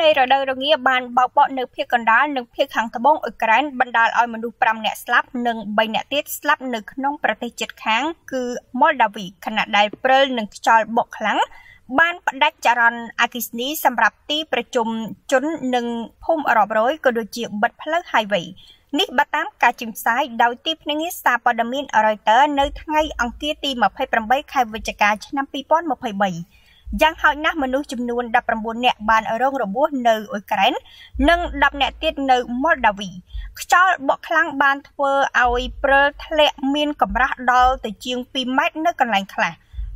នៃរដូវរងាបានបោកបក់នៅភូមិកណ្ដាលនិងភូមិខាងត្បូងអ៊ុយក្រែនបណ្ដាលឲ្យមនុស្ស5នាក់ស្លាប់និង3នាក់ទៀតស្លាប់នៅក្នុងប្រទេសជិតខាងគឺម៉ុលដាវីខណៈដែលព្រិលនិងខ្យល់បក់ខ្លាំងបានផ្ដាច់ចរន្តអគិសនីសម្រាប់ទីប្រជុំជននិងភូមិអរាប់រយក៏ដូចជាបិទផ្លូវ highway នេះបើតាមការជិញផ្សាយដោយទីភ្នាក់ងារសារព័ត៌មាន Reuters នៅថ្ងៃអង្គារទី28ខែវិច្ឆិកាឆ្នាំ2023យ៉ាងហោចណាស់មនុស្សចំនួន19នាក់បានរងរបួសនៅអ៊ុយក្រែននិង10នាក់ទៀតនៅម៉ុលដាវីខ្យល់បក់ខ្លាំងបានធ្វើឲ្យព្រិលធ្លាក់មានកម្រាស់ដល់ទៅជាង2ម៉ែត្រនៅកន្លែងខ្លះ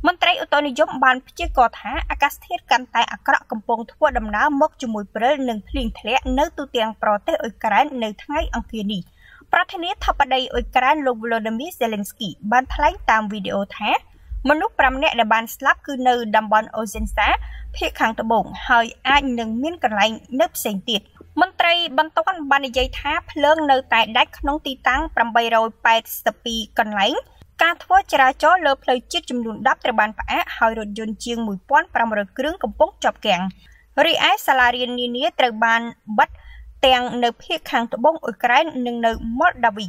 មន្ត្រីឧតុនិយមបានព្យាករណ៍ថាអាកាសធាតុកាន់តែអាក្រក់កំពុងធ្វើដំណើរមកជាមួយព្រិលនិងភ្លៀងធ្លាក់នៅទូទាំងប្រទេសអ៊ុយក្រែននៅថ្ងៃអង្គារនេះប្រធានាធិបតីអ៊ុយក្រែនលោក Volodymyr Zelensky បានថ្លែងតាមវីដេអូថាមនុស្ស5នាក់ដែលបានស្លាប់គឺនៅតំបន់អូសិនសាភាគខាងត្បូងហើយអាចនឹងមានកន្លែងនៅផ្សេងទៀតមន្ត្រីបន្ទាន់បាននិយាយថាភ្លើងនៅតែដាច់ក្នុងទីតាំង882កន្លែងការធ្វើចរាចរណ៍លើផ្លូវជាតិចំនួន10ត្រូវបានផ្អាកហើយរថយន្តជាង1500គ្រឿងកំពុងជាប់គាំងរីឯសាលារៀននានាត្រូវបានបិទទាំងនៅភូមិខាងត្បូងអ៊ុយក្រែននិងនៅម៉ុលដាវី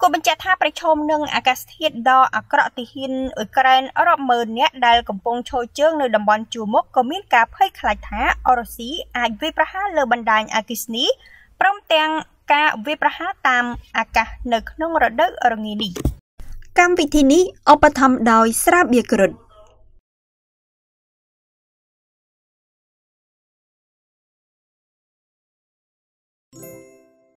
គូបញ្ជាក់ថាប្រឈមនឹងអាកាសធាតុដ៏អាក្រក់ទីហ៊ានអ៊ុយក្រែនរាប់ម៉ឺននាក់ដែលកំពុងឈរជើងនៅតំបន់ជួរមុខក៏មានការភ័យខ្លាចថាអរុស៊ីអាចវាយប្រហារលើបណ្ដាញអាកាសនីព្រមទាំងការវាយប្រហារតាមអាកាសនៅក្នុងរដូវរងានេះកម្មវិធីនេះឧបត្ថម្ភដោយ ស្រាបៀក្រុត